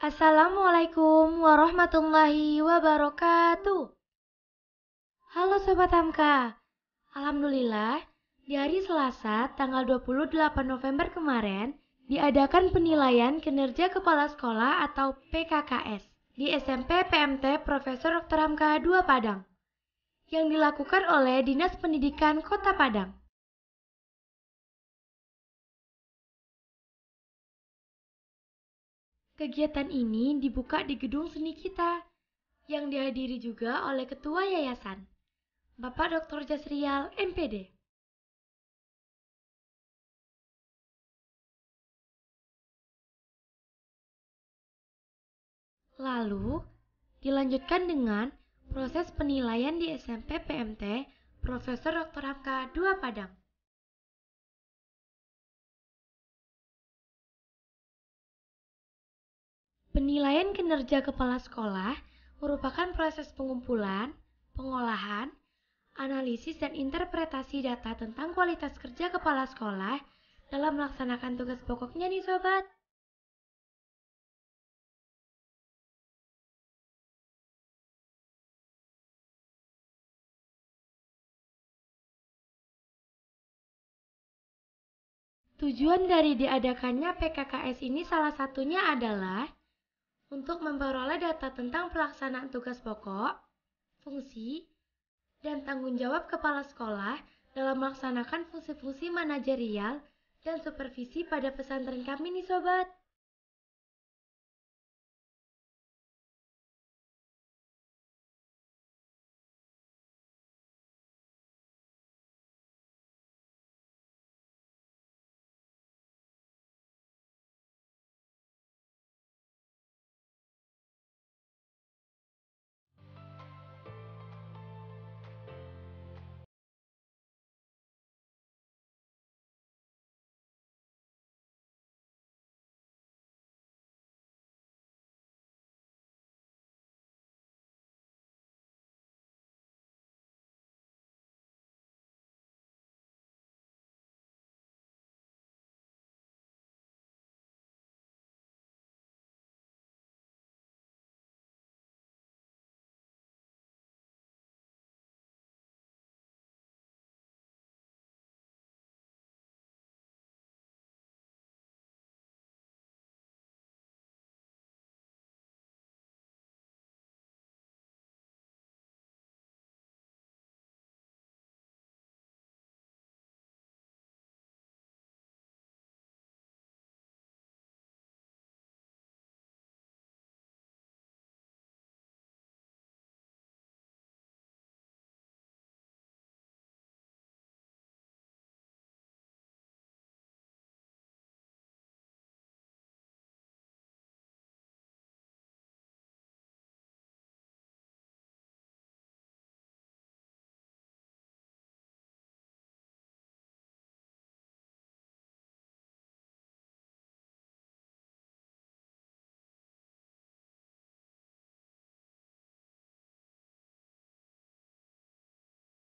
Assalamualaikum warahmatullahi wabarakatuh. Halo Sobat Hamka. Alhamdulillah, di hari Selasa tanggal 28 November kemarin diadakan penilaian kinerja kepala sekolah atau PKKS di SMP PMT Profesor Dr. Hamka 2 Padang yang dilakukan oleh Dinas Pendidikan Kota Padang. Kegiatan ini dibuka di gedung seni kita yang dihadiri juga oleh Ketua Yayasan, Bapak Dr. Jasrial MPD. Lalu, dilanjutkan dengan proses penilaian di SMP PMT Profesor Dr. Hamka Dua Padang. Penilaian kinerja kepala sekolah merupakan proses pengumpulan, pengolahan, analisis, dan interpretasi data tentang kualitas kerja kepala sekolah dalam melaksanakan tugas pokoknya nih sobat. Tujuan dari diadakannya PKKS ini salah satunya adalah untuk memperoleh data tentang pelaksanaan tugas pokok, fungsi, dan tanggung jawab kepala sekolah dalam melaksanakan fungsi-fungsi manajerial dan supervisi pada pesantren kami nih sobat.